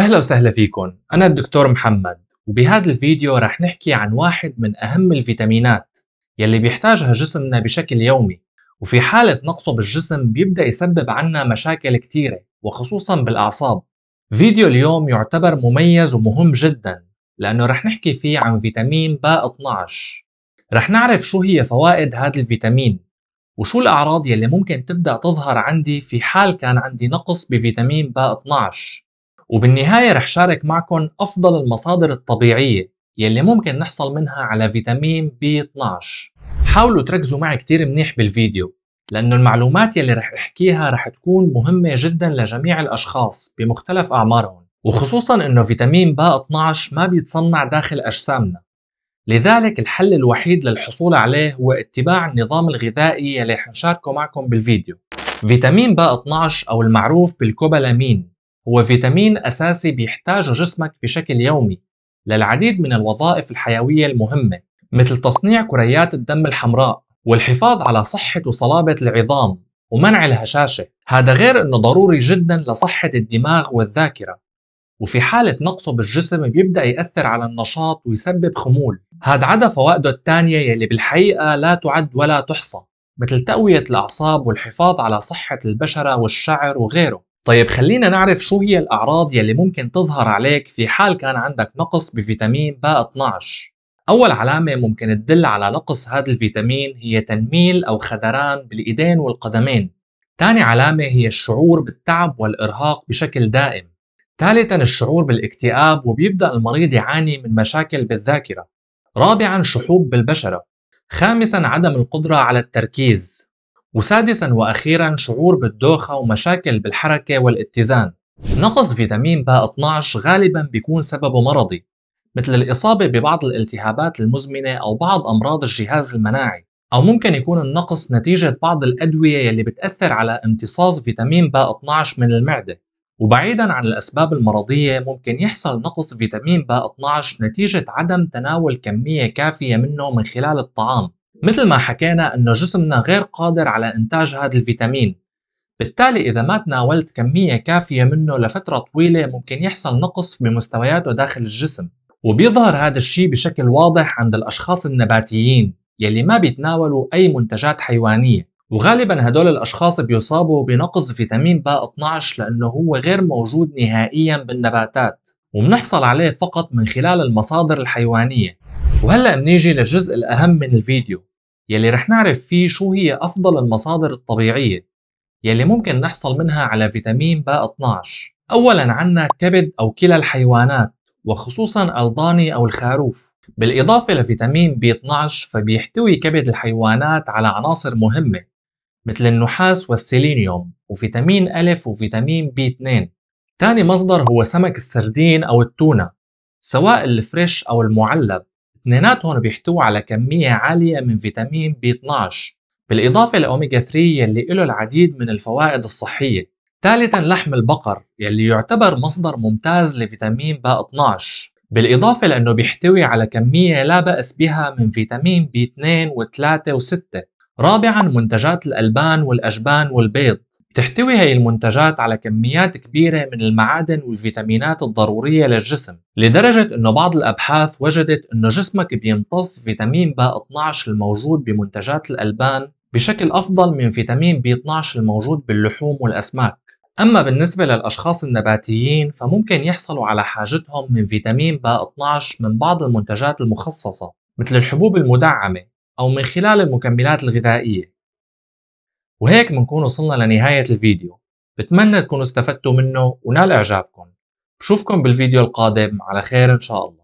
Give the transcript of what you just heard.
أهلا وسهلا فيكم أنا الدكتور محمد وبهذا الفيديو رح نحكي عن واحد من أهم الفيتامينات يلي بيحتاجها جسمنا بشكل يومي وفي حالة نقصه بالجسم بيبدأ يسبب عنا مشاكل كتيرة وخصوصا بالأعصاب فيديو اليوم يعتبر مميز ومهم جدا لأنه رح نحكي فيه عن فيتامين ب 12 رح نعرف شو هي فوائد هذا الفيتامين وشو الأعراض يلي ممكن تبدأ تظهر عندي في حال كان عندي نقص بفيتامين ب 12 وبالنهاية رح شارك معكم أفضل المصادر الطبيعية يلي ممكن نحصل منها على فيتامين بي 12 حاولوا تركزوا معي كتير منيح بالفيديو لأنه المعلومات يلي رح أحكيها رح تكون مهمة جدا لجميع الأشخاص بمختلف أعمارهم وخصوصا أنه فيتامين ب 12 ما بيتصنع داخل أجسامنا لذلك الحل الوحيد للحصول عليه هو اتباع النظام الغذائي يلي حنشاركه معكم بالفيديو فيتامين ب 12 أو المعروف بالكوبالامين هو فيتامين أساسي بيحتاجه جسمك بشكل يومي للعديد من الوظائف الحيوية المهمة مثل تصنيع كريات الدم الحمراء والحفاظ على صحة وصلابة العظام ومنع الهشاشة هذا غير أنه ضروري جدا لصحة الدماغ والذاكرة وفي حالة نقصه بالجسم بيبدأ يأثر على النشاط ويسبب خمول هاد عدا فوائده الثانية يلي بالحقيقة لا تعد ولا تحصى مثل تقوية الأعصاب والحفاظ على صحة البشرة والشعر وغيره طيب خلينا نعرف شو هي الأعراض يلي ممكن تظهر عليك في حال كان عندك نقص بفيتامين با 12 أول علامة ممكن تدل على نقص هذا الفيتامين هي تنميل أو خدران بالإيدين والقدمين تاني علامة هي الشعور بالتعب والإرهاق بشكل دائم ثالثا الشعور بالاكتئاب وبيبدأ المريض يعاني من مشاكل بالذاكرة رابعا شحوب بالبشرة خامسا عدم القدرة على التركيز وسادسا واخيرا شعور بالدوخه ومشاكل بالحركه والاتزان نقص فيتامين ب 12 غالبا بيكون سببه مرضي مثل الإصابة ببعض الالتهابات المزمنة أو بعض أمراض الجهاز المناعي أو ممكن يكون النقص نتيجة بعض الأدوية يلي بتأثر على امتصاص فيتامين ب 12 من المعدة وبعيدا عن الأسباب المرضية ممكن يحصل نقص فيتامين ب 12 نتيجة عدم تناول كمية كافية منه من خلال الطعام مثل ما حكينا أنه جسمنا غير قادر على إنتاج هذا الفيتامين بالتالي إذا ما تناولت كمية كافية منه لفترة طويلة ممكن يحصل نقص بمستوياته داخل الجسم وبيظهر هذا الشيء بشكل واضح عند الأشخاص النباتيين يلي ما بيتناولوا أي منتجات حيوانية وغالبا هدول الأشخاص بيصابوا بنقص فيتامين با 12 لأنه هو غير موجود نهائيا بالنباتات وبنحصل عليه فقط من خلال المصادر الحيوانية وهلأ بنيجي للجزء الأهم من الفيديو يلي رح نعرف فيه شو هي أفضل المصادر الطبيعية يلي ممكن نحصل منها على فيتامين ب 12 أولا عنا كبد أو كلى الحيوانات وخصوصا الضاني أو الخروف بالإضافة لفيتامين ب 12 فبيحتوي كبد الحيوانات على عناصر مهمة مثل النحاس والسيلينيوم وفيتامين ألف وفيتامين بي 2 تاني مصدر هو سمك السردين أو التونة سواء الفريش أو المعلب اثنيناتهم بيحتووا على كمية عالية من فيتامين بي 12 بالإضافة لأوميجا 3 يلي له العديد من الفوائد الصحية ثالثا لحم البقر يلي يعتبر مصدر ممتاز لفيتامين ب 12 بالإضافة لأنه بيحتوي على كمية لا بأس بها من فيتامين بي 2 و3 و6 رابعا منتجات الألبان والأجبان والبيض تحتوي هي المنتجات على كميات كبيرة من المعادن والفيتامينات الضرورية للجسم لدرجة أنه بعض الأبحاث وجدت أنه جسمك بيمتص فيتامين ب 12 الموجود بمنتجات الألبان بشكل أفضل من فيتامين ب 12 الموجود باللحوم والأسماك أما بالنسبة للأشخاص النباتيين فممكن يحصلوا على حاجتهم من فيتامين ب 12 من بعض المنتجات المخصصة مثل الحبوب المدعمة أو من خلال المكملات الغذائية وهيك بنكون وصلنا لنهاية الفيديو بتمنى تكونوا استفدتوا منه ونال إعجابكم بشوفكم بالفيديو القادم على خير إن شاء الله